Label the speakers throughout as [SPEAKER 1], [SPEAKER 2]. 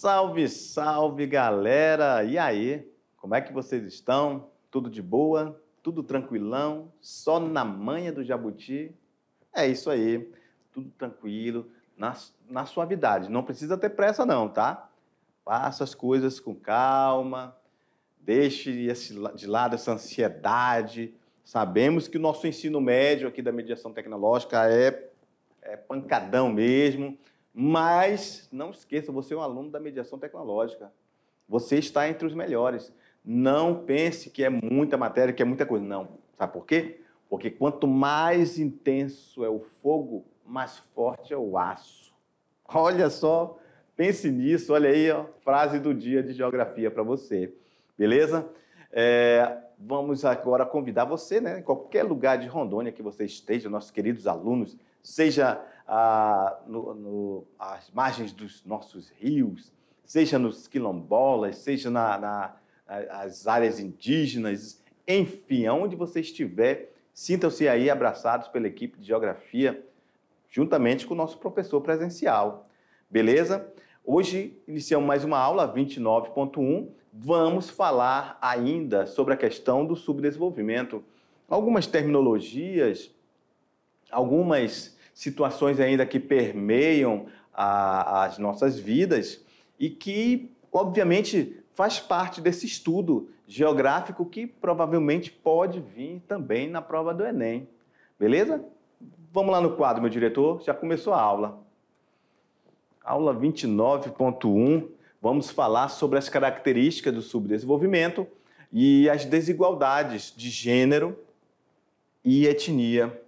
[SPEAKER 1] Salve, salve galera! E aí, como é que vocês estão? Tudo de boa? Tudo tranquilão? Só na manha do jabuti? É isso aí, tudo tranquilo, na, na suavidade. Não precisa ter pressa, não, tá? Faça as coisas com calma, deixe de lado essa ansiedade. Sabemos que o nosso ensino médio aqui da mediação tecnológica é, é pancadão mesmo. Mas não esqueça, você é um aluno da mediação tecnológica. Você está entre os melhores. Não pense que é muita matéria, que é muita coisa. Não. Sabe por quê? Porque quanto mais intenso é o fogo, mais forte é o aço. Olha só, pense nisso. Olha aí, ó, frase do dia de geografia para você. Beleza? É, vamos agora convidar você, né? Em qualquer lugar de Rondônia que você esteja, nossos queridos alunos, seja ah, no, no, margens dos nossos rios, seja nos quilombolas, seja na, na, nas áreas indígenas, enfim, aonde você estiver, sintam-se aí abraçados pela equipe de geografia, juntamente com o nosso professor presencial. Beleza? Hoje iniciamos mais uma aula 29.1. Vamos falar ainda sobre a questão do subdesenvolvimento. Algumas terminologias, algumas situações ainda que permeiam a, as nossas vidas e que, obviamente, faz parte desse estudo geográfico que provavelmente pode vir também na prova do Enem. Beleza? Vamos lá no quadro, meu diretor. Já começou a aula. Aula 29.1. Vamos falar sobre as características do subdesenvolvimento e as desigualdades de gênero e etnia.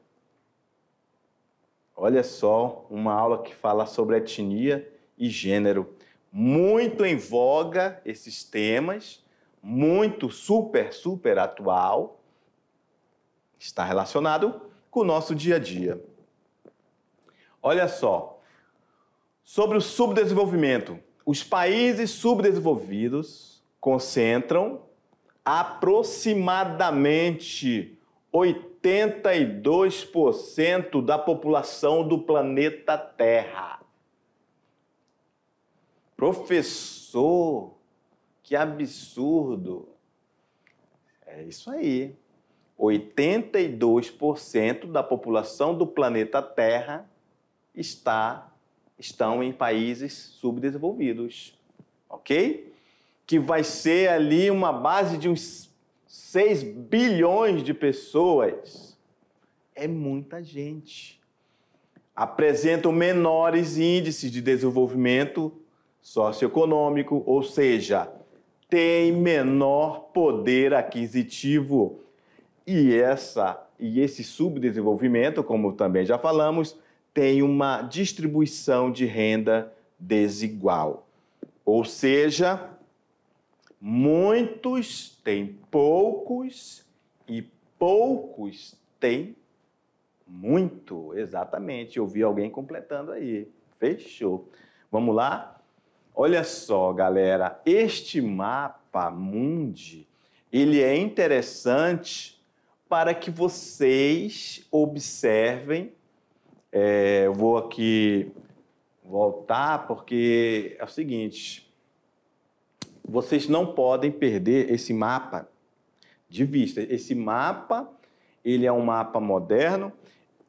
[SPEAKER 1] Olha só, uma aula que fala sobre etnia e gênero. Muito em voga esses temas, muito super, super atual. Está relacionado com o nosso dia a dia. Olha só, sobre o subdesenvolvimento. Os países subdesenvolvidos concentram aproximadamente 80 82% da população do planeta Terra. Professor, que absurdo. É isso aí. 82% da população do planeta Terra está estão em países subdesenvolvidos. OK? Que vai ser ali uma base de uns 6 bilhões de pessoas é muita gente. Apresentam menores índices de desenvolvimento socioeconômico, ou seja, tem menor poder aquisitivo. E essa e esse subdesenvolvimento, como também já falamos, tem uma distribuição de renda desigual. Ou seja, Muitos têm poucos e poucos têm muito. Exatamente. Eu vi alguém completando aí. Fechou. Vamos lá? Olha só, galera, este mapa mundi, ele é interessante para que vocês observem. É, eu vou aqui voltar porque é o seguinte, vocês não podem perder esse mapa de vista. Esse mapa, ele é um mapa moderno,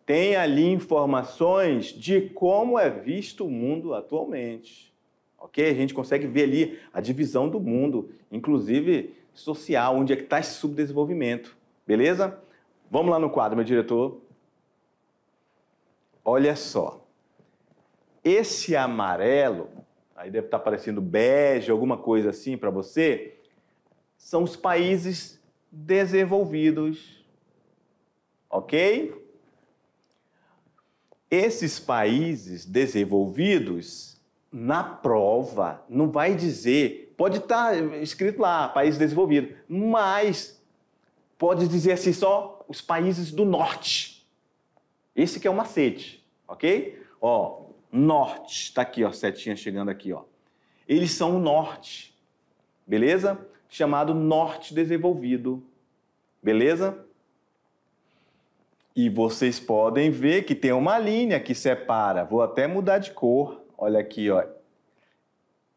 [SPEAKER 1] tem ali informações de como é visto o mundo atualmente. OK? A gente consegue ver ali a divisão do mundo, inclusive social, onde é que está esse subdesenvolvimento. Beleza? Vamos lá no quadro, meu diretor. Olha só. Esse amarelo aí deve estar aparecendo bege, alguma coisa assim para você, são os países desenvolvidos. Ok? Esses países desenvolvidos, na prova, não vai dizer, pode estar escrito lá, país desenvolvido, mas pode dizer assim só os países do norte. Esse que é o macete, ok? Ó, norte. Está aqui, ó, setinha chegando aqui, ó. Eles são o norte, beleza? Chamado norte desenvolvido, beleza? E vocês podem ver que tem uma linha que separa. Vou até mudar de cor. Olha aqui, ó.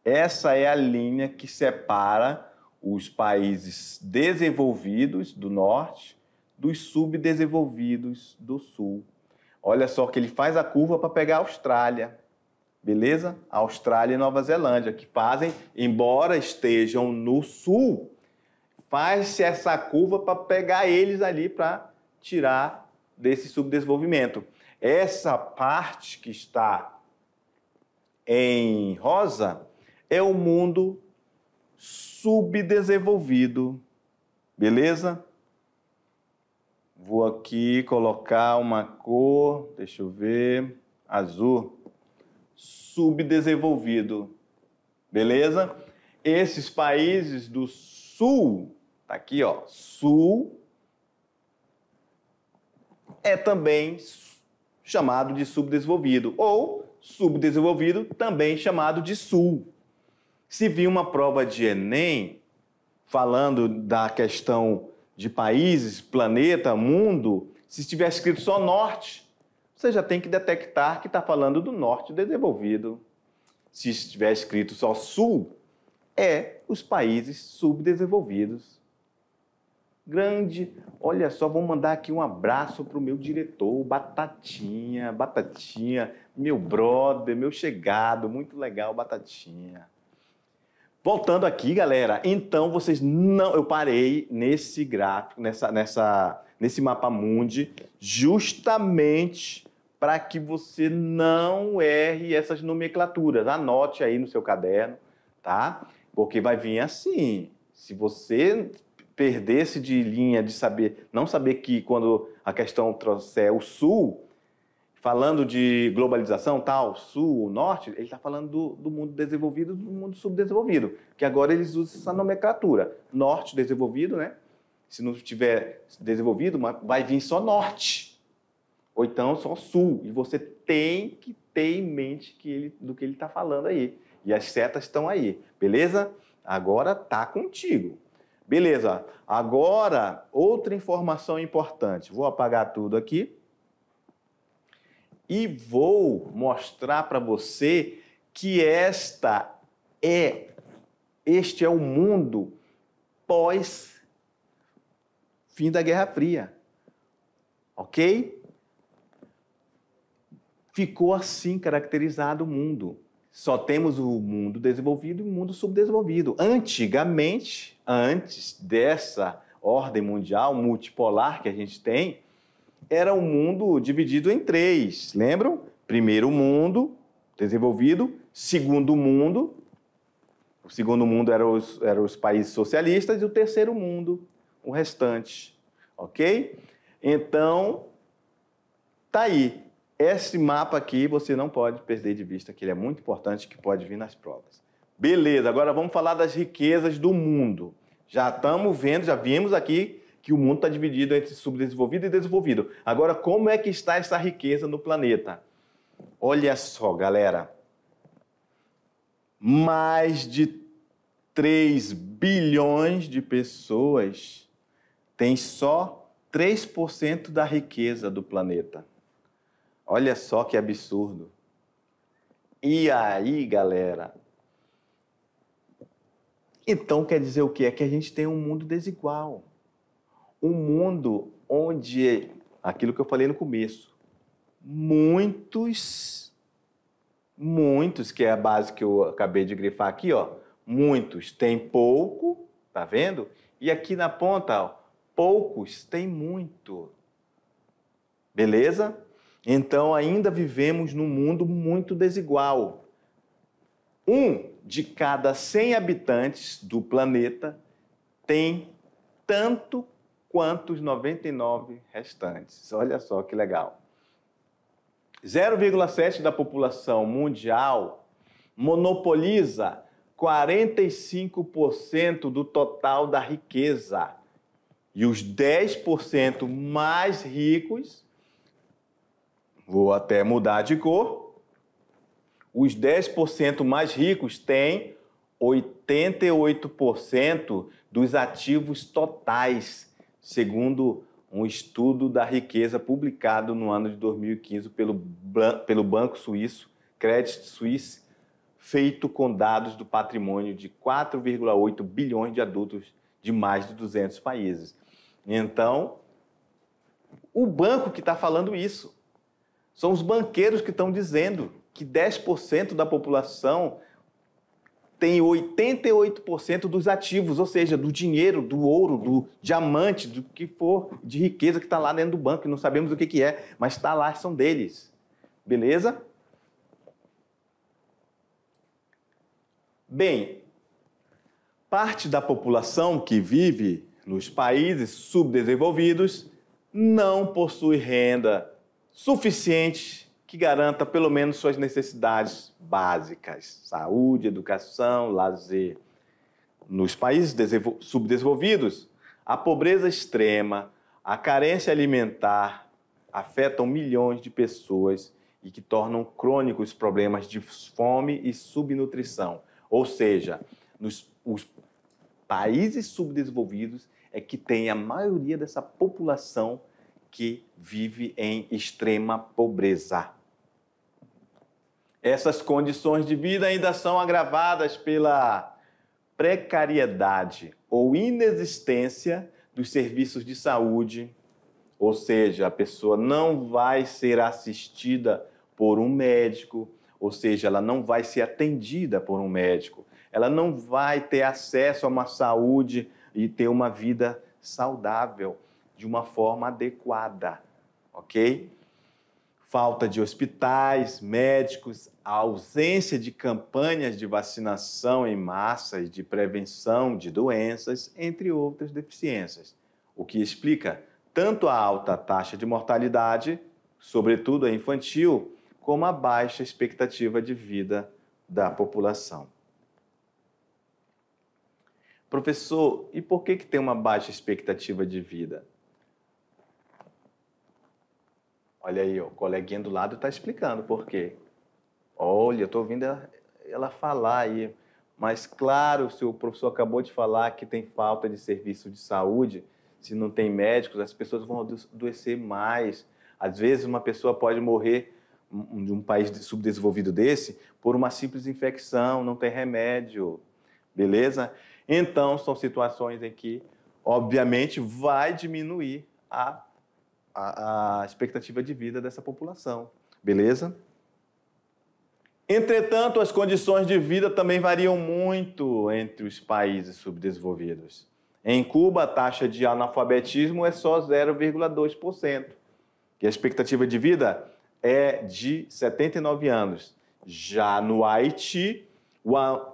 [SPEAKER 1] Essa é a linha que separa os países desenvolvidos do norte dos subdesenvolvidos do sul. Olha só que ele faz a curva para pegar a Austrália. Beleza? Austrália e Nova Zelândia, que fazem, embora estejam no sul, faz-se essa curva para pegar eles ali para tirar desse subdesenvolvimento. Essa parte que está em rosa é o mundo subdesenvolvido. Beleza? Vou aqui colocar uma cor, deixa eu ver, azul, subdesenvolvido. Beleza? Esses países do sul, tá aqui, ó, sul é também chamado de subdesenvolvido ou subdesenvolvido também chamado de sul. Se vir uma prova de ENEM falando da questão de países, planeta, mundo, se estiver escrito só norte, você já tem que detectar que está falando do norte desenvolvido. Se estiver escrito só sul, é os países subdesenvolvidos. Grande, olha só, vou mandar aqui um abraço para o meu diretor, Batatinha, Batatinha, meu brother, meu chegado, muito legal, Batatinha. Voltando aqui, galera, então vocês não. Eu parei nesse gráfico, nessa, nessa, nesse mapa mundi, justamente para que você não erre essas nomenclaturas. Anote aí no seu caderno, tá? Porque vai vir assim. Se você perdesse de linha de saber, não saber que quando a questão trouxer o sul, falando de globalização, tal, sul, norte, ele está falando do, do, mundo desenvolvido do mundo subdesenvolvido, que agora eles usam essa nomenclatura. Norte desenvolvido, né? Se não estiver desenvolvido, vai vir só norte. Ou então só sul. E você tem que ter em mente que ele, do que ele está falando aí. E as setas estão aí, beleza? Agora tá contigo. Beleza. Agora, outra informação importante. Vou apagar tudo aqui e vou mostrar para você que esta é este é o mundo pós fim da Guerra Fria. OK? Ficou assim caracterizado o mundo. Só temos o mundo desenvolvido e o mundo subdesenvolvido. Antigamente, antes dessa ordem mundial multipolar que a gente tem, era um mundo dividido em três, lembram? Primeiro mundo desenvolvido, segundo mundo, o segundo mundo eram os, era os países socialistas e o terceiro mundo, o restante, ok? Então, tá aí. Esse mapa aqui você não pode perder de vista, que ele é muito importante, que pode vir nas provas. Beleza, agora vamos falar das riquezas do mundo. Já estamos vendo, já vimos aqui que o mundo está dividido entre subdesenvolvido e desenvolvido. Agora, como é que está essa riqueza no planeta? Olha só, galera. Mais de 3 bilhões de pessoas têm só 3% da riqueza do planeta. Olha só que absurdo. E aí, galera? Então quer dizer o quê? É que a gente tem um mundo desigual um mundo onde, aquilo que eu falei no começo, muitos, muitos, que é a base que eu acabei de grifar aqui, ó, muitos têm pouco, tá vendo? E aqui na ponta, ó, poucos têm muito. Beleza? Então ainda vivemos num mundo muito desigual. Um de cada 100 habitantes do planeta tem tanto quanto os 99 restantes. Olha só que legal. 0,7 da população mundial monopoliza 45% do total da riqueza. E os 10% mais ricos, vou até mudar de cor, os 10% mais ricos têm 88% dos ativos totais segundo um estudo da riqueza publicado no ano de 2015 pelo, pelo Banco Suíço, Credit Suisse, feito com dados do patrimônio de 4,8 bilhões de adultos de mais de 200 países. Então, o banco que está falando isso. São os banqueiros que estão dizendo que 10% da população tem 88% dos ativos, ou seja, do dinheiro, do ouro, do diamante, do que for de riqueza que está lá dentro do banco, e não sabemos o que, que é, mas está lá, são deles. Beleza? Bem, parte da população que vive nos países subdesenvolvidos não possui renda suficiente que garanta pelo menos suas necessidades básicas: saúde, educação, lazer. Nos países subdesenvolvidos, a pobreza extrema, a carência alimentar afetam milhões de pessoas e que tornam crônicos problemas de fome e subnutrição. Ou seja, nos os países subdesenvolvidos é que tem a maioria dessa população que vive em extrema pobreza. Essas condições de vida ainda são agravadas pela precariedade ou inexistência dos serviços de saúde, ou seja, a pessoa não vai ser assistida por um médico, ou seja, ela não vai ser atendida por um médico, ela não vai ter acesso a uma saúde e ter uma vida saudável de uma forma adequada, ok? falta de hospitais, médicos, a ausência de campanhas de vacinação em massa e de prevenção de doenças, entre outras deficiências, o que explica tanto a alta taxa de mortalidade, sobretudo a infantil, como a baixa expectativa de vida da população. Professor, e por que, que tem uma baixa expectativa de vida? Olha aí, o coleguinha do lado está explicando por quê. Olha, eu estou ouvindo ela, ela, falar aí. Mas, claro, se o professor acabou de falar que tem falta de serviço de saúde, se não tem médicos, as pessoas vão adoecer mais. Às vezes, uma pessoa pode morrer de um país subdesenvolvido desse por uma simples infecção, não tem remédio. Beleza? Então, são situações em que, obviamente, vai diminuir a a, a expectativa de vida dessa população. Beleza? Entretanto, as condições de vida também variam muito entre os países subdesenvolvidos. Em Cuba, a taxa de analfabetismo é só 0,2%, e a expectativa de vida é de 79 anos. Já no Haiti,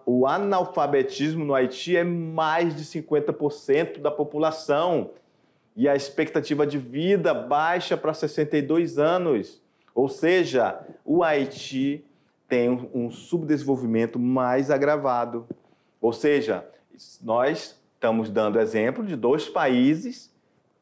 [SPEAKER 1] o analfabetismo no Haiti é mais de 50% da população e a expectativa de vida baixa para 62 anos. Ou seja, o Haiti tem um subdesenvolvimento mais agravado. Ou seja, nós estamos dando exemplo de dois países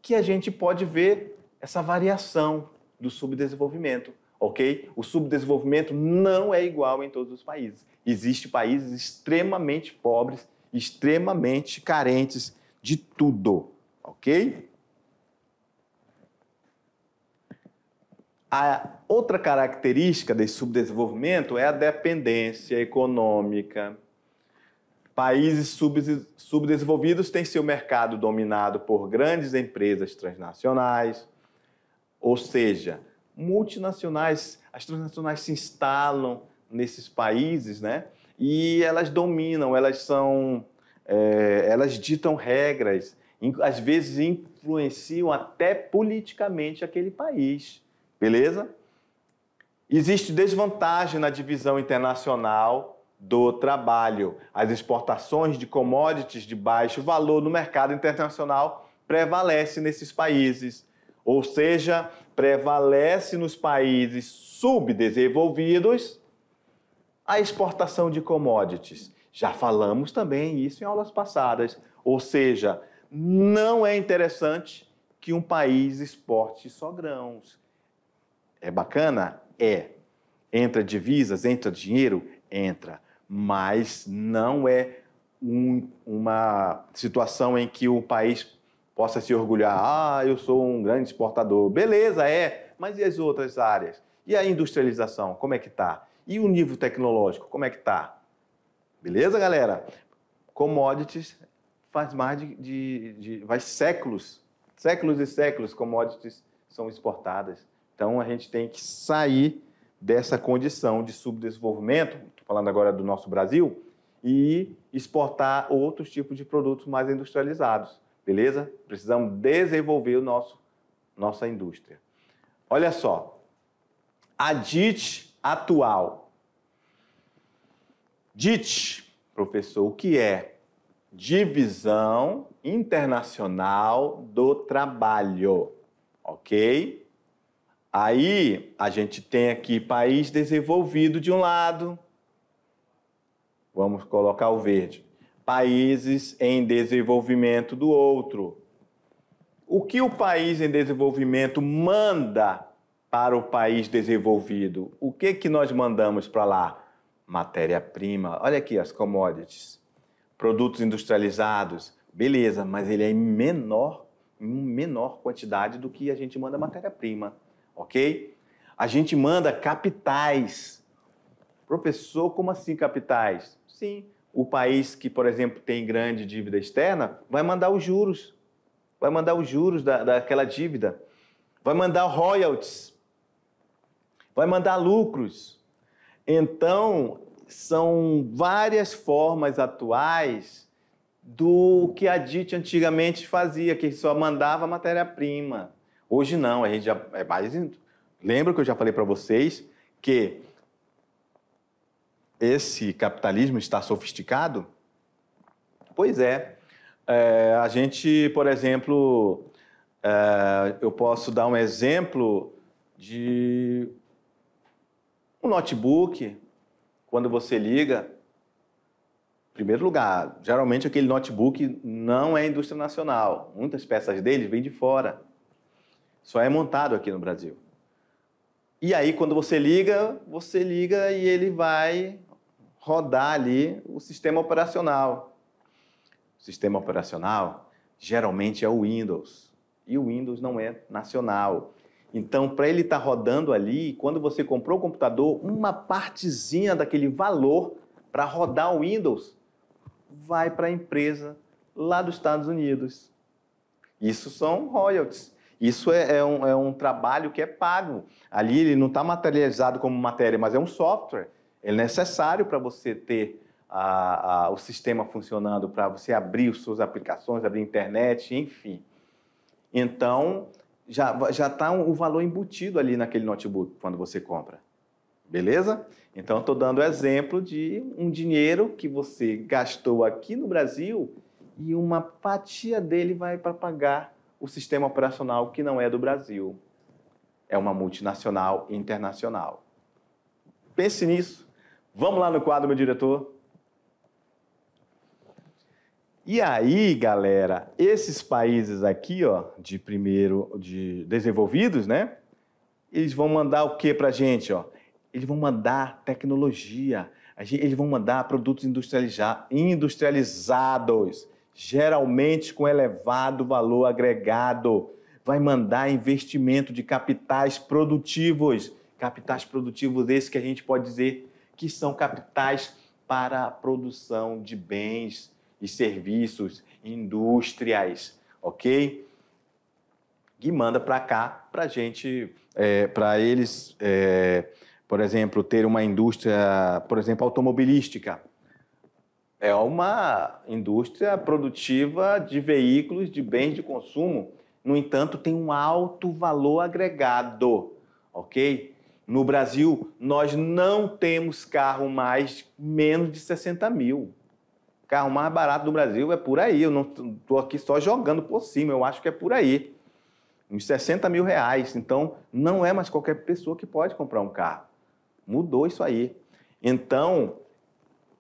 [SPEAKER 1] que a gente pode ver essa variação do subdesenvolvimento, ok? O subdesenvolvimento não é igual em todos os países. Existem países extremamente pobres, extremamente carentes de tudo, ok? A outra característica desse subdesenvolvimento é a dependência econômica. Países subdesenvolvidos têm seu mercado dominado por grandes empresas transnacionais, ou seja, multinacionais. As transnacionais se instalam nesses países, né? E elas dominam, elas são, é, elas ditam regras, às vezes influenciam até politicamente aquele país. Beleza? Existe desvantagem na divisão internacional do trabalho. As exportações de commodities de baixo valor no mercado internacional prevalece nesses países, ou seja, prevalece nos países subdesenvolvidos a exportação de commodities. Já falamos também isso em aulas passadas, ou seja, não é interessante que um país exporte só grãos é bacana? É. Entra divisas, entra dinheiro? Entra. Mas não é um, uma situação em que o país possa se orgulhar. Ah, eu sou um grande exportador. Beleza, é. Mas e as outras áreas? E a industrialização, como é que tá? E o nível tecnológico, como é que tá? Beleza, galera? Commodities faz mais de, de, de faz séculos, séculos e séculos commodities são exportadas. Então a gente tem que sair dessa condição de subdesenvolvimento, Estou falando agora do nosso Brasil, e exportar outros tipos de produtos mais industrializados, beleza? Precisamos desenvolver o nosso nossa indústria. Olha só, a DIT atual. DIT, professor, o que é? Divisão Internacional do Trabalho, ok? Aí a gente tem aqui país desenvolvido de um lado, vamos colocar o verde, países em desenvolvimento do outro. O que o país em desenvolvimento manda para o país desenvolvido? O que que nós mandamos para lá? Matéria-prima. Olha aqui as commodities, produtos industrializados. Beleza, mas ele é em menor, em menor quantidade do que a gente manda matéria-prima ok? A gente manda capitais. Professor, como assim capitais? Sim, o país que, por exemplo, tem grande dívida externa vai mandar os juros, vai mandar os juros da, daquela dívida, vai mandar royalties, vai mandar lucros. Então, são várias formas atuais do que a DIT antigamente fazia, que só mandava matéria-prima. Hoje não, a gente já é mais. Lembra que eu já falei para vocês que esse capitalismo está sofisticado? Pois é. é a gente, por exemplo, é, eu posso dar um exemplo de um notebook, quando você liga, em primeiro lugar, geralmente aquele notebook não é indústria nacional. Muitas peças dele vêm de fora. Só é montado aqui no Brasil. E aí, quando você liga, você liga e ele vai rodar ali o sistema operacional. O sistema operacional geralmente é o Windows. E o Windows não é nacional. Então, para ele estar tá rodando ali, quando você comprou o computador, uma partezinha daquele valor para rodar o Windows vai para a empresa lá dos Estados Unidos. Isso são royalties. Isso é, é, um, é um trabalho que é pago. Ali ele não está materializado como matéria, mas é um software. Ele é necessário para você ter a, a, o sistema funcionando, para você abrir suas aplicações, abrir internet, enfim. Então, já está o um, um valor embutido ali naquele notebook quando você compra. Beleza? Então, estou dando exemplo de um dinheiro que você gastou aqui no Brasil e uma fatia dele vai para pagar o sistema operacional que não é do Brasil. É uma multinacional internacional. Pense nisso. Vamos lá no quadro, meu diretor. E aí, galera, esses países aqui, ó, de primeiro, de desenvolvidos, né? Eles vão mandar o que pra gente, ó? Eles vão mandar tecnologia, eles vão mandar produtos industrializados geralmente com elevado valor agregado. Vai mandar investimento de capitais produtivos, capitais produtivos desses que a gente pode dizer que são capitais para a produção de bens e serviços, indústrias, ok? E manda para cá para gente, é, para eles, é, por exemplo, ter uma indústria, por exemplo, automobilística é uma indústria produtiva de veículos, de bens de consumo. No entanto, tem um alto valor agregado, ok? No Brasil, nós não temos carro mais menos de 60 mil. O carro mais barato do Brasil é por aí. Eu não estou aqui só jogando por cima, eu acho que é por aí. Uns 60 mil reais. Então, não é mais qualquer pessoa que pode comprar um carro. Mudou isso aí. Então,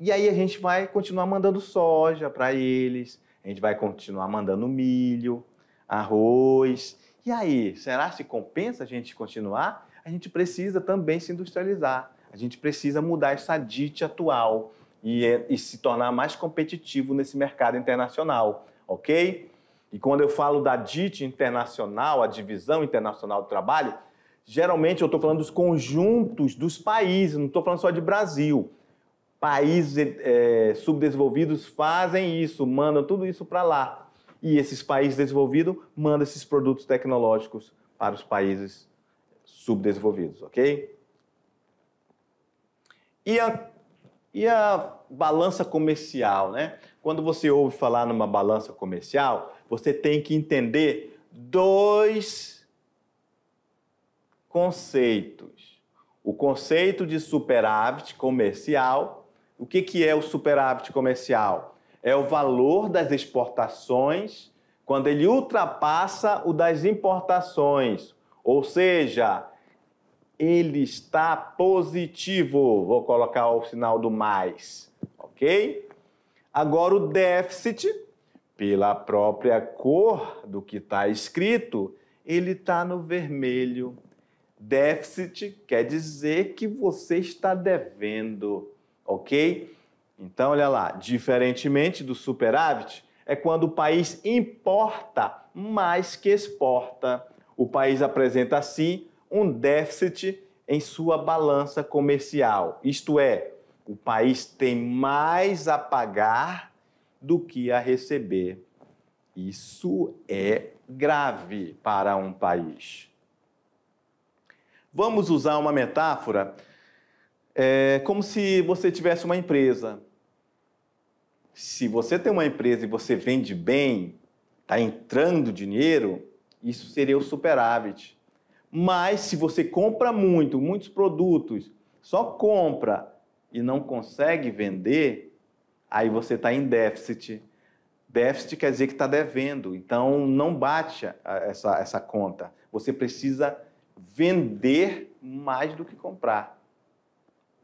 [SPEAKER 1] e aí a gente vai continuar mandando soja para eles, a gente vai continuar mandando milho, arroz. E aí, será se compensa a gente continuar? A gente precisa também se industrializar. A gente precisa mudar essa DIT atual e, é, e se tornar mais competitivo nesse mercado internacional, ok? E quando eu falo da DIT internacional, a Divisão Internacional do Trabalho, geralmente eu estou falando dos conjuntos dos países, não estou falando só de Brasil. Países é, subdesenvolvidos fazem isso, mandam tudo isso para lá. E esses países desenvolvidos mandam esses produtos tecnológicos para os países subdesenvolvidos, ok? E a, e a balança comercial, né? Quando você ouve falar numa balança comercial, você tem que entender dois conceitos. O conceito de superávit comercial o que, que é o superávit comercial? É o valor das exportações quando ele ultrapassa o das importações. Ou seja, ele está positivo. Vou colocar o sinal do mais, ok? Agora o déficit, pela própria cor do que está escrito, ele está no vermelho. Déficit quer dizer que você está devendo ok? Então, olha lá, diferentemente do superávit, é quando o país importa mais que exporta. O país apresenta assim um déficit em sua balança comercial. Isto é, o país tem mais a pagar do que a receber. Isso é grave para um país. Vamos usar uma metáfora é como se você tivesse uma empresa. Se você tem uma empresa e você vende bem, está entrando dinheiro, isso seria o superávit. Mas se você compra muito, muitos produtos, só compra e não consegue vender, aí você está em déficit. Déficit quer dizer que está devendo, então não bate essa, essa conta. Você precisa vender mais do que comprar.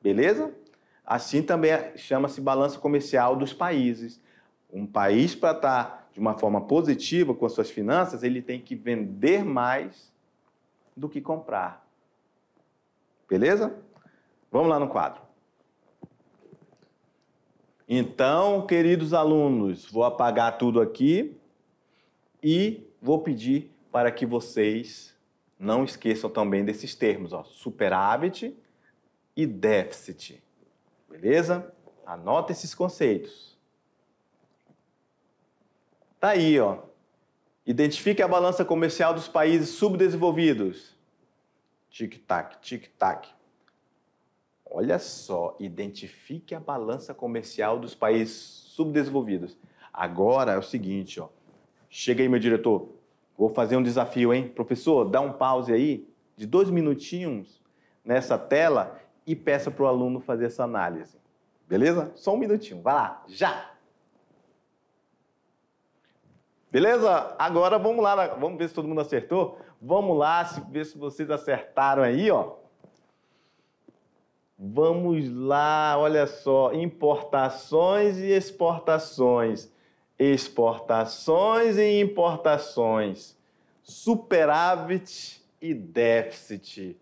[SPEAKER 1] Beleza? Assim também é, chama-se balança comercial dos países. Um país, para estar tá de uma forma positiva com as suas finanças, ele tem que vender mais do que comprar. Beleza? Vamos lá no quadro. Então, queridos alunos, vou apagar tudo aqui e vou pedir para que vocês não esqueçam também desses termos, ó, superávit e déficit. Beleza? Anota esses conceitos. Tá aí, ó. Identifique a balança comercial dos países subdesenvolvidos. Tic-tac, tic-tac. Olha só, identifique a balança comercial dos países subdesenvolvidos. Agora é o seguinte, ó. Chega aí, meu diretor. Vou fazer um desafio, hein? Professor, dá um pause aí de dois minutinhos nessa tela e peça para o aluno fazer essa análise. Beleza? Só um minutinho, vai lá, já! Beleza? Agora vamos lá, vamos ver se todo mundo acertou. Vamos lá, ver se vocês acertaram aí, ó. Vamos lá, olha só, importações e exportações. Exportações e importações. Superávit e déficit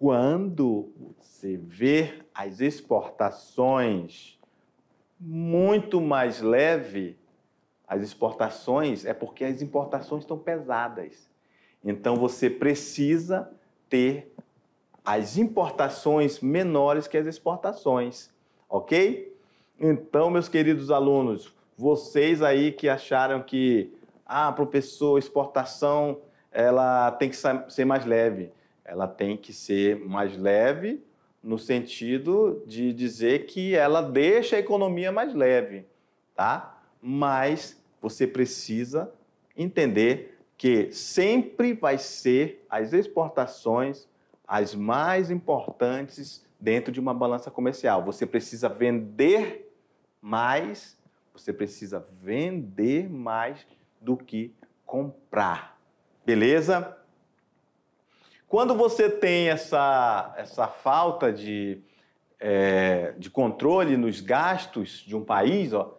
[SPEAKER 1] quando você vê as exportações muito mais leve, as exportações é porque as importações estão pesadas. Então você precisa ter as importações menores que as exportações, ok? Então, meus queridos alunos, vocês aí que acharam que, ah, professor, exportação ela tem que ser mais leve ela tem que ser mais leve no sentido de dizer que ela deixa a economia mais leve, tá? Mas você precisa entender que sempre vai ser as exportações as mais importantes dentro de uma balança comercial. Você precisa vender mais, você precisa vender mais do que comprar. Beleza? Quando você tem essa, essa falta de, é, de controle nos gastos de um país, ó,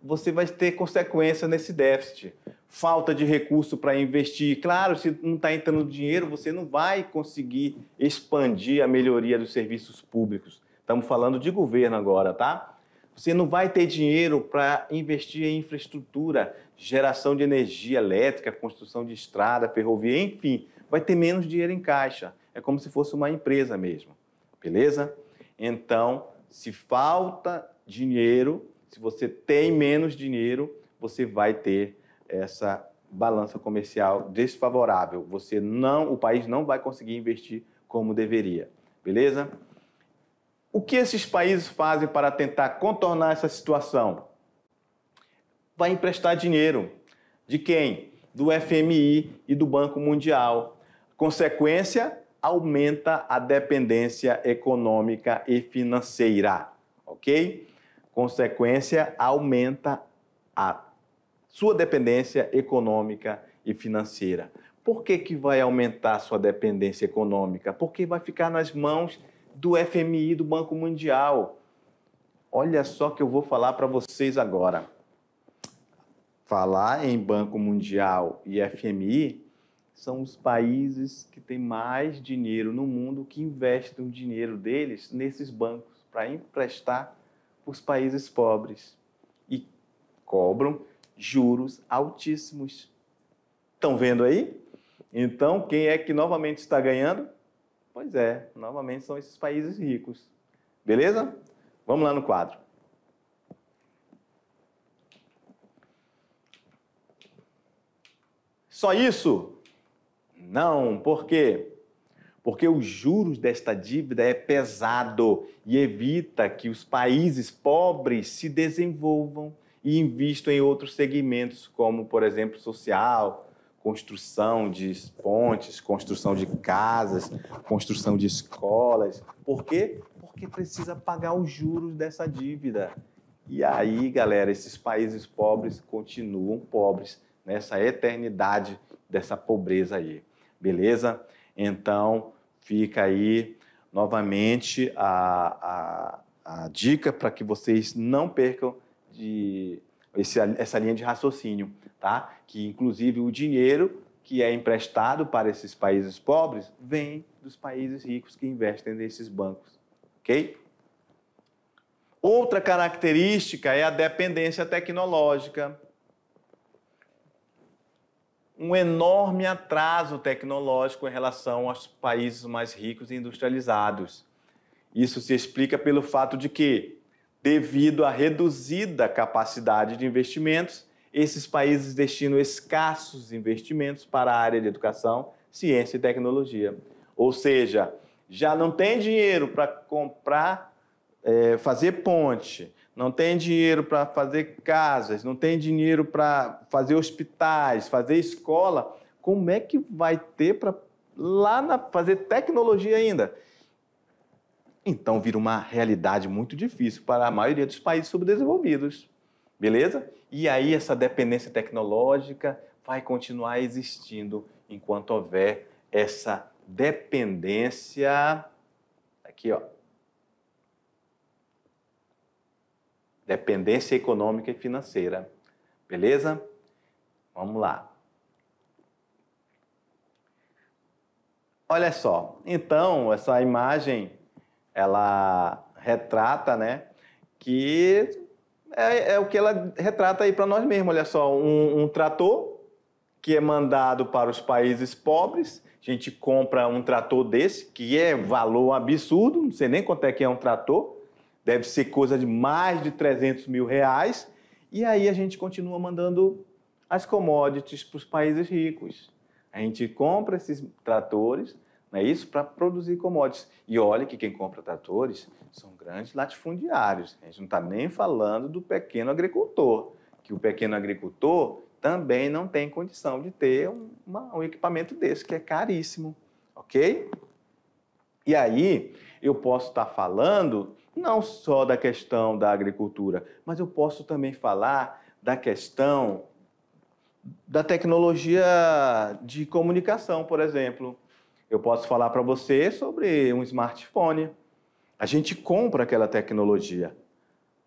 [SPEAKER 1] você vai ter consequência nesse déficit. Falta de recurso para investir. Claro, se não está entrando dinheiro, você não vai conseguir expandir a melhoria dos serviços públicos. Estamos falando de governo agora, tá? Você não vai ter dinheiro para investir em infraestrutura, geração de energia elétrica, construção de estrada, ferrovia, enfim vai ter menos dinheiro em caixa. É como se fosse uma empresa mesmo, beleza? Então, se falta dinheiro, se você tem menos dinheiro, você vai ter essa balança comercial desfavorável. Você não, o país não vai conseguir investir como deveria, beleza? O que esses países fazem para tentar contornar essa situação? Vai emprestar dinheiro. De quem? Do FMI e do Banco Mundial. Consequência, aumenta a dependência econômica e financeira, ok? Consequência, aumenta a sua dependência econômica e financeira. Por que, que vai aumentar a sua dependência econômica? Porque vai ficar nas mãos do FMI, do Banco Mundial. Olha só que eu vou falar para vocês agora. Falar em Banco Mundial e FMI são os países que têm mais dinheiro no mundo que investem o dinheiro deles nesses bancos para emprestar para os países pobres e cobram juros altíssimos. Estão vendo aí? Então, quem é que novamente está ganhando? Pois é, novamente são esses países ricos. Beleza? Vamos lá no quadro. Só isso? Não, por quê? Porque os juros desta dívida é pesado e evita que os países pobres se desenvolvam e investam em outros segmentos, como, por exemplo, social, construção de pontes, construção de casas, construção de escolas. Por quê? Porque precisa pagar os juros dessa dívida. E aí, galera, esses países pobres continuam pobres nessa eternidade dessa pobreza aí. Beleza? Então, fica aí novamente a, a, a dica para que vocês não percam de esse, essa linha de raciocínio, tá? Que inclusive o dinheiro que é emprestado para esses países pobres vem dos países ricos que investem nesses bancos, ok? Outra característica é a dependência tecnológica um enorme atraso tecnológico em relação aos países mais ricos e industrializados. Isso se explica pelo fato de que, devido à reduzida capacidade de investimentos, esses países destinam escassos investimentos para a área de educação, ciência e tecnologia. Ou seja, já não tem dinheiro para comprar, é, fazer ponte, não tem dinheiro para fazer casas, não tem dinheiro para fazer hospitais, fazer escola, como é que vai ter para lá na, fazer tecnologia ainda? Então vira uma realidade muito difícil para a maioria dos países subdesenvolvidos, beleza? E aí essa dependência tecnológica vai continuar existindo enquanto houver essa dependência aqui, ó, dependência econômica e financeira. Beleza? Vamos lá. Olha só, então essa imagem ela retrata, né, que é, é o que ela retrata aí para nós mesmos. Olha só, um, um trator que é mandado para os países pobres a gente compra um trator desse, que é valor absurdo, não sei nem quanto é que é um trator, deve ser coisa de mais de 300 mil reais. E aí a gente continua mandando as commodities para os países ricos. A gente compra esses tratores, não é isso? Para produzir commodities. E olha que quem compra tratores são grandes latifundiários. A gente não está nem falando do pequeno agricultor, que o pequeno agricultor também não tem condição de ter uma, um equipamento desse, que é caríssimo, ok? E aí eu posso estar tá falando não só da questão da agricultura, mas eu posso também falar da questão da tecnologia de comunicação, por exemplo. Eu posso falar para você sobre um smartphone. A gente compra aquela tecnologia.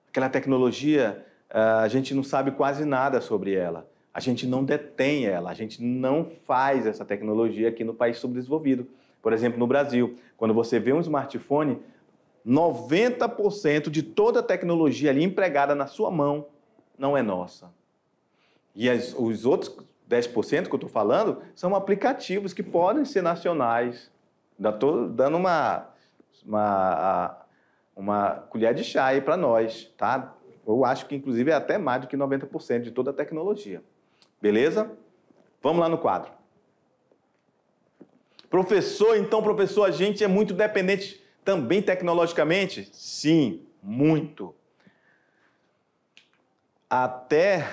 [SPEAKER 1] Aquela tecnologia, ah, a gente não sabe quase nada sobre ela. A gente não detém ela, a gente não faz essa tecnologia aqui no país subdesenvolvido. Por exemplo, no Brasil, quando você vê um smartphone, 90% de toda a tecnologia ali empregada na sua mão não é nossa. E as, os outros 10% que eu estou falando são aplicativos que podem ser nacionais. Estou dando uma, uma, uma colher de chá aí para nós, tá? Eu acho que, inclusive, é até mais do que 90% de toda a tecnologia. Beleza? Vamos lá no quadro. Professor, então, professor, a gente é muito dependente também tecnologicamente? Sim, muito. Até,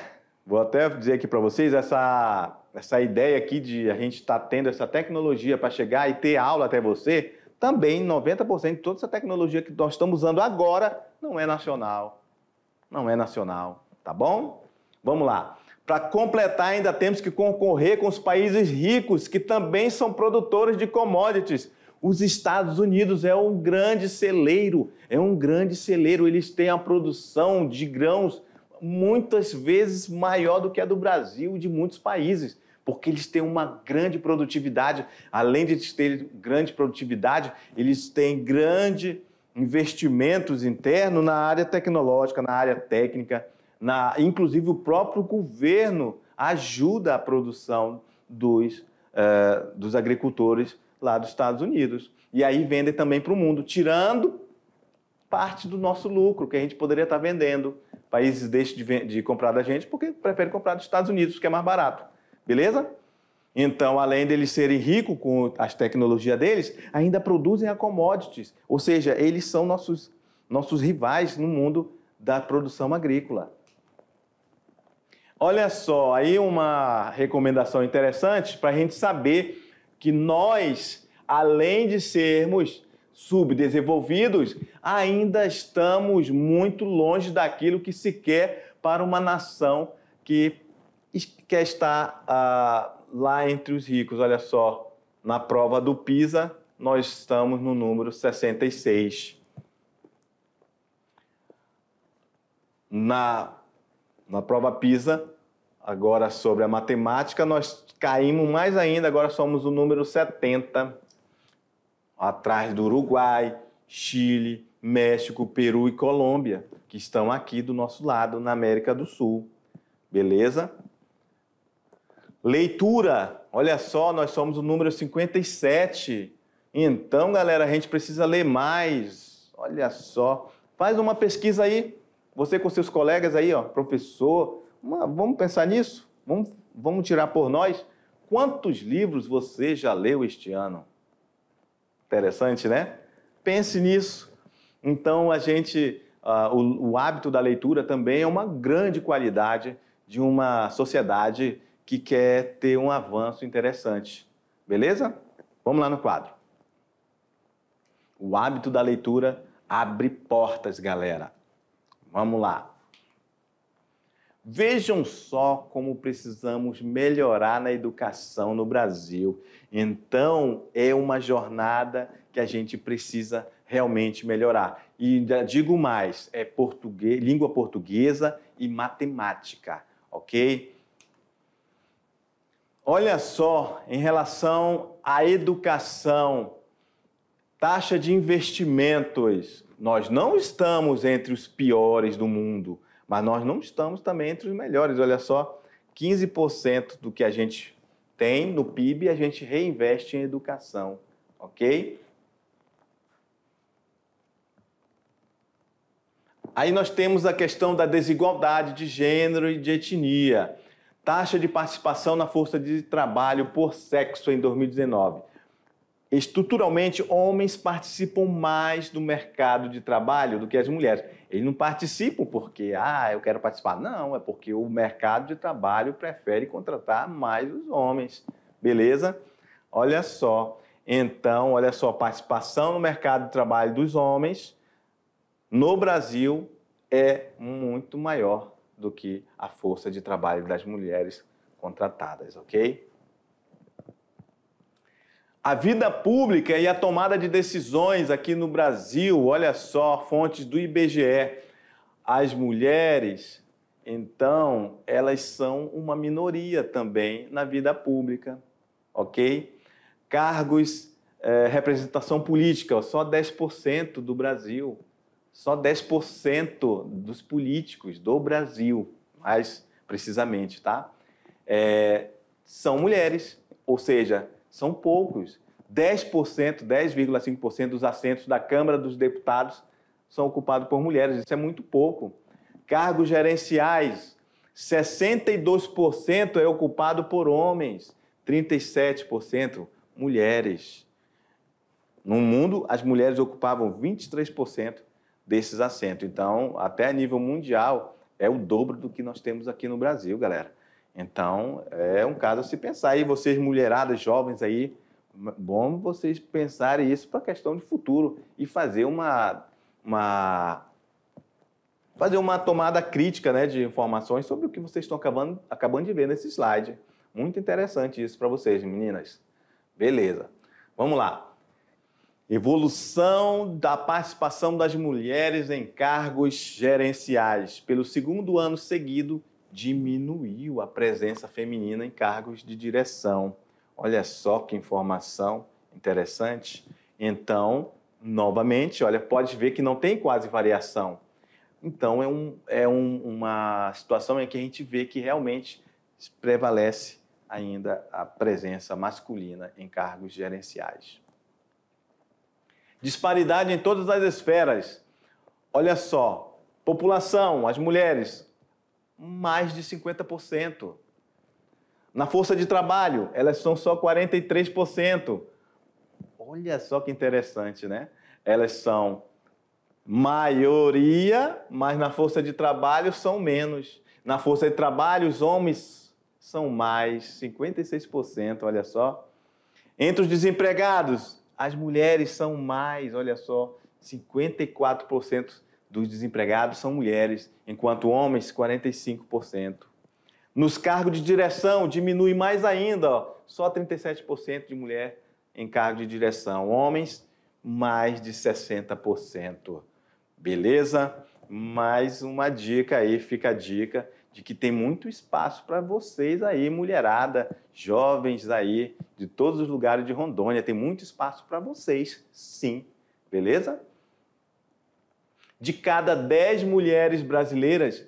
[SPEAKER 1] vou até dizer aqui para vocês, essa, essa ideia aqui de a gente estar tá tendo essa tecnologia para chegar e ter aula até você, também 90% de toda essa tecnologia que nós estamos usando agora não é nacional. Não é nacional, tá bom? Vamos lá. Para completar, ainda temos que concorrer com os países ricos, que também são produtores de commodities os Estados Unidos é um grande celeiro, é um grande celeiro. Eles têm a produção de grãos muitas vezes maior do que a do Brasil e de muitos países, porque eles têm uma grande produtividade. Além de ter grande produtividade, eles têm grande investimentos internos na área tecnológica, na área técnica, na, inclusive o próprio governo ajuda a produção dos, uh, dos agricultores lá dos Estados Unidos. E aí vendem também para o mundo, tirando parte do nosso lucro que a gente poderia estar vendendo. Países deixam de, de comprar da gente porque preferem comprar dos Estados Unidos, que é mais barato. Beleza? Então, além deles serem ricos com as tecnologias deles, ainda produzem a commodities. Ou seja, eles são nossos, nossos rivais no mundo da produção agrícola. Olha só, aí uma recomendação interessante para a gente saber que nós, além de sermos subdesenvolvidos, ainda estamos muito longe daquilo que se quer para uma nação que quer estar ah, lá entre os ricos. Olha só, na prova do PISA, nós estamos no número 66. Na, na prova PISA, agora sobre a matemática, nós Caímos mais ainda, agora somos o número 70, atrás do Uruguai, Chile, México, Peru e Colômbia, que estão aqui do nosso lado, na América do Sul. Beleza? Leitura. Olha só, nós somos o número 57. Então, galera, a gente precisa ler mais. Olha só. Faz uma pesquisa aí. Você com seus colegas aí, ó, professor. Uma, vamos pensar nisso? Vamos vamos tirar por nós quantos livros você já leu este ano. Interessante, né? Pense nisso. Então, a gente, uh, o, o, hábito da leitura também é uma grande qualidade de uma sociedade que quer ter um avanço interessante. Beleza? Vamos lá no quadro. O hábito da leitura abre portas, galera. Vamos lá. Vejam só como precisamos melhorar na educação no Brasil. Então, é uma jornada que a gente precisa realmente melhorar. E ainda digo mais, é português, língua portuguesa e matemática, ok? Olha só, em relação à educação, taxa de investimentos, nós não estamos entre os piores do mundo mas nós não estamos também entre os melhores. Olha só, 15% do que a gente tem no PIB a gente reinveste em educação, ok? Aí nós temos a questão da desigualdade de gênero e de etnia. Taxa de participação na força de trabalho por sexo em 2019 estruturalmente, homens participam mais do mercado de trabalho do que as mulheres. Eles não participam porque, ah, eu quero participar. Não, é porque o mercado de trabalho prefere contratar mais os homens. Beleza? Olha só. Então, olha só, a participação no mercado de trabalho dos homens no Brasil é muito maior do que a força de trabalho das mulheres contratadas, ok? A vida pública e a tomada de decisões aqui no Brasil, olha só, fontes do IBGE. As mulheres, então, elas são uma minoria também na vida pública, ok? Cargos, é, representação política, só 10% do Brasil, só 10% dos políticos do Brasil, mais precisamente, tá? É, são mulheres, ou seja, são poucos. 10%, 10,5% dos assentos da Câmara dos Deputados são ocupados por mulheres. Isso é muito pouco. Cargos gerenciais, 62% é ocupado por homens, 37% mulheres. No mundo, as mulheres ocupavam 23% desses assentos. Então, até a nível mundial, é o dobro do que nós temos aqui no Brasil, galera. Então, é um caso a se pensar. E vocês, mulheradas jovens aí, bom vocês pensarem isso para a questão de futuro e fazer uma, uma fazer uma tomada crítica né, de informações sobre o que vocês estão acabando, acabando de ver nesse slide. Muito interessante isso para vocês, meninas. Beleza. Vamos lá. Evolução da participação das mulheres em cargos gerenciais. Pelo segundo ano seguido, diminuiu a presença feminina em cargos de direção. Olha só que informação interessante. Então, novamente, olha, pode ver que não tem quase variação. Então, é, um, é um, uma situação em que a gente vê que realmente prevalece ainda a presença masculina em cargos gerenciais. Disparidade em todas as esferas. Olha só, população, as mulheres, mais de 50%. Na força de trabalho, elas são só 43%. Olha só que interessante, né? Elas são maioria, mas na força de trabalho são menos. Na força de trabalho, os homens são mais, 56%, olha só. Entre os desempregados, as mulheres são mais, olha só, 54% dos desempregados são mulheres, enquanto homens, 45%. Nos cargos de direção, diminui mais ainda, ó, só 37% de mulher em cargo de direção. Homens, mais de 60%. Beleza? Mais uma dica aí, fica a dica de que tem muito espaço para vocês aí, mulherada, jovens aí, de todos os lugares de Rondônia, tem muito espaço para vocês, sim. Beleza? De cada 10 mulheres brasileiras,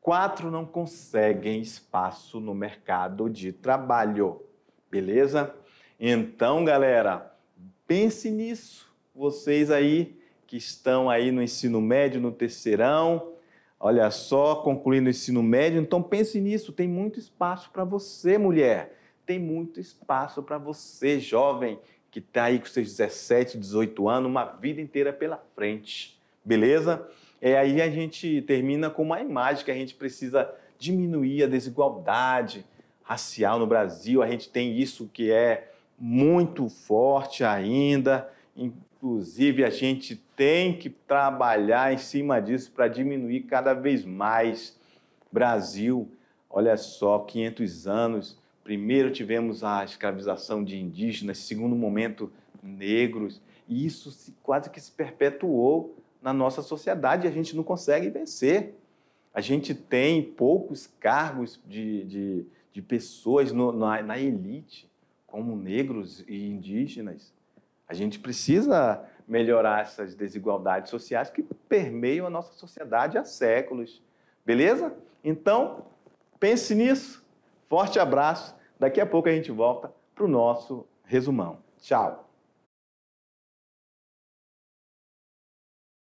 [SPEAKER 1] quatro não conseguem espaço no mercado de trabalho. Beleza? Então, galera, pense nisso. Vocês aí que estão aí no ensino médio, no terceirão, olha só, concluindo o ensino médio, então pense nisso, tem muito espaço para você, mulher. Tem muito espaço para você, jovem, que está aí com seus 17, 18 anos, uma vida inteira pela frente. Beleza? É, aí a gente termina com uma imagem que a gente precisa diminuir a desigualdade racial no Brasil. A gente tem isso que é muito forte ainda. Inclusive, a gente tem que trabalhar em cima disso para diminuir cada vez mais. Brasil, olha só, 500 anos. Primeiro tivemos a escravização de indígenas, segundo momento negros, e isso quase que se perpetuou na nossa sociedade e a gente não consegue vencer. A gente tem poucos cargos de, de, de pessoas no, na, na elite, como negros e indígenas. A gente precisa melhorar essas desigualdades sociais que permeiam a nossa sociedade há séculos. Beleza? Então, pense nisso. Forte abraço. Daqui a pouco a gente volta para o nosso resumão. Tchau.